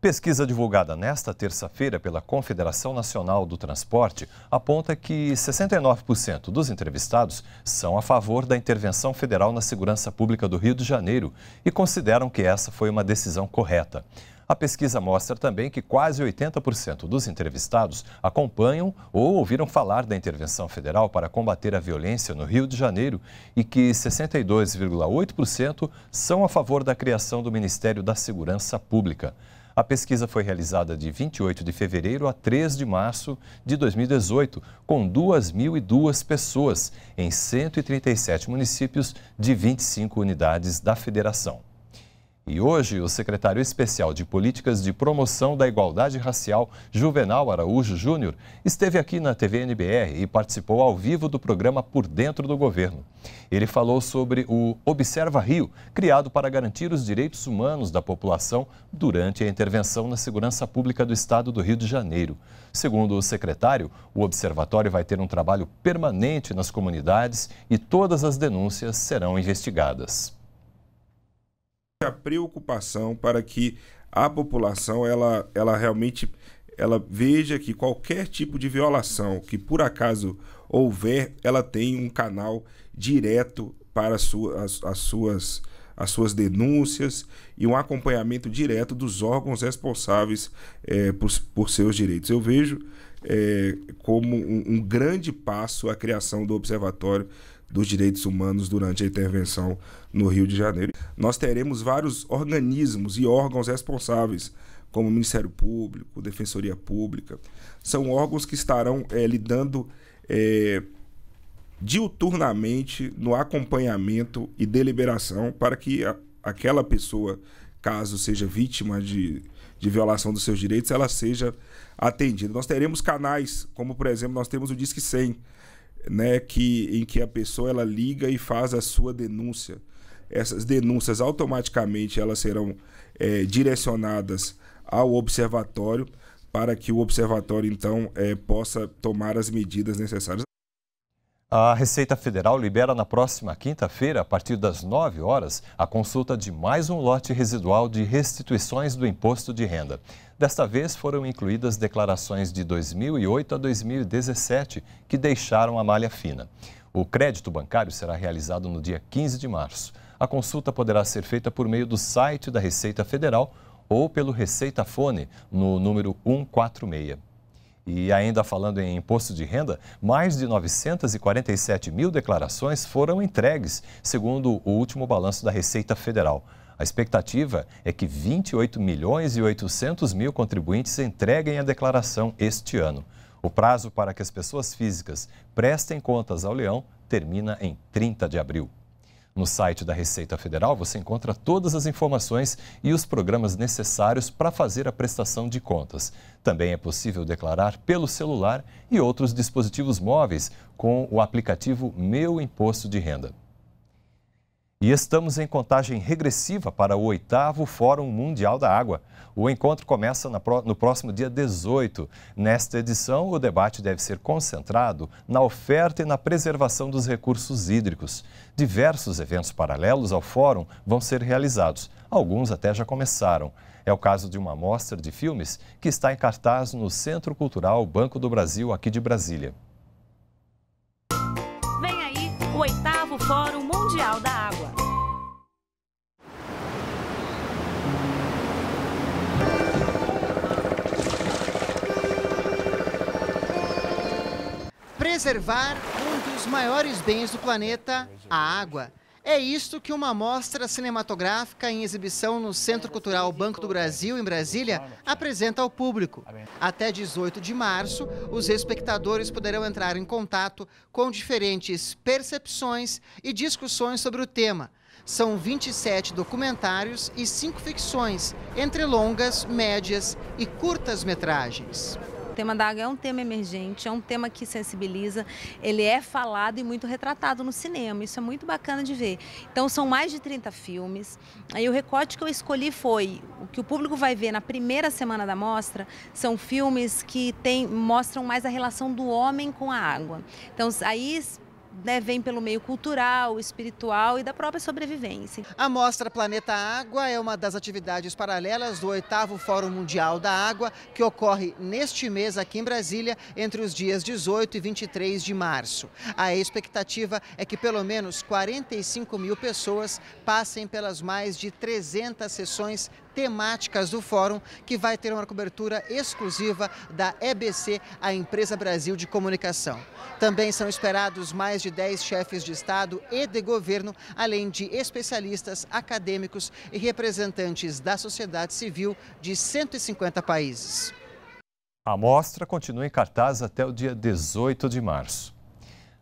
Pesquisa divulgada nesta terça-feira pela Confederação Nacional do Transporte aponta que 69% dos entrevistados são a favor da intervenção federal na segurança pública do Rio de Janeiro e consideram que essa foi uma decisão correta. A pesquisa mostra também que quase 80% dos entrevistados acompanham ou ouviram falar da intervenção federal para combater a violência no Rio de Janeiro e que 62,8% são a favor da criação do Ministério da Segurança Pública. A pesquisa foi realizada de 28 de fevereiro a 3 de março de 2018, com 2.002 pessoas em 137 municípios de 25 unidades da federação. E hoje, o secretário especial de Políticas de Promoção da Igualdade Racial, Juvenal Araújo Júnior, esteve aqui na TV NBR e participou ao vivo do programa Por Dentro do Governo. Ele falou sobre o Observa Rio, criado para garantir os direitos humanos da população durante a intervenção na segurança pública do estado do Rio de Janeiro. Segundo o secretário, o observatório vai ter um trabalho permanente nas comunidades e todas as denúncias serão investigadas a preocupação para que a população ela, ela realmente ela veja que qualquer tipo de violação que por acaso houver, ela tem um canal direto para suas as, as, suas, as suas denúncias e um acompanhamento direto dos órgãos responsáveis é, por, por seus direitos. Eu vejo é, como um, um grande passo a criação do Observatório dos Direitos Humanos durante a intervenção no Rio de Janeiro. Nós teremos vários organismos e órgãos responsáveis, como o Ministério Público, Defensoria Pública. São órgãos que estarão é, lidando é, diuturnamente no acompanhamento e deliberação para que a, aquela pessoa, caso seja vítima de, de violação dos seus direitos, ela seja atendida. Nós teremos canais, como por exemplo, nós temos o Disque 100, né, que, em que a pessoa ela liga e faz a sua denúncia. Essas denúncias automaticamente elas serão é, direcionadas ao observatório para que o observatório então é, possa tomar as medidas necessárias. A Receita Federal libera na próxima quinta-feira, a partir das 9 horas, a consulta de mais um lote residual de restituições do imposto de renda. Desta vez foram incluídas declarações de 2008 a 2017 que deixaram a malha fina. O crédito bancário será realizado no dia 15 de março. A consulta poderá ser feita por meio do site da Receita Federal ou pelo Receita Fone no número 146. E ainda falando em imposto de renda, mais de 947 mil declarações foram entregues, segundo o último balanço da Receita Federal. A expectativa é que 28 milhões e 800 mil contribuintes entreguem a declaração este ano. O prazo para que as pessoas físicas prestem contas ao leão termina em 30 de abril. No site da Receita Federal você encontra todas as informações e os programas necessários para fazer a prestação de contas. Também é possível declarar pelo celular e outros dispositivos móveis com o aplicativo Meu Imposto de Renda. E estamos em contagem regressiva para o oitavo Fórum Mundial da Água. O encontro começa no próximo dia 18. Nesta edição, o debate deve ser concentrado na oferta e na preservação dos recursos hídricos. Diversos eventos paralelos ao Fórum vão ser realizados, alguns até já começaram. É o caso de uma mostra de filmes que está em cartaz no Centro Cultural Banco do Brasil, aqui de Brasília. Vem aí o oitavo Fórum Mundial da Água. preservar um dos maiores bens do planeta, a água. É isto que uma mostra cinematográfica em exibição no Centro Cultural Banco do Brasil, em Brasília, apresenta ao público. Até 18 de março, os espectadores poderão entrar em contato com diferentes percepções e discussões sobre o tema. São 27 documentários e 5 ficções, entre longas, médias e curtas metragens tema da água é um tema emergente, é um tema que sensibiliza, ele é falado e muito retratado no cinema. Isso é muito bacana de ver. Então são mais de 30 filmes. Aí o recorte que eu escolhi foi o que o público vai ver na primeira semana da mostra, são filmes que tem, mostram mais a relação do homem com a água. Então aí né, vem pelo meio cultural, espiritual e da própria sobrevivência. A Mostra Planeta Água é uma das atividades paralelas do oitavo Fórum Mundial da Água, que ocorre neste mês aqui em Brasília, entre os dias 18 e 23 de março. A expectativa é que pelo menos 45 mil pessoas passem pelas mais de 300 sessões temáticas do fórum, que vai ter uma cobertura exclusiva da EBC, a Empresa Brasil de Comunicação. Também são esperados mais de 10 chefes de Estado e de governo, além de especialistas, acadêmicos e representantes da sociedade civil de 150 países. A mostra continua em cartaz até o dia 18 de março.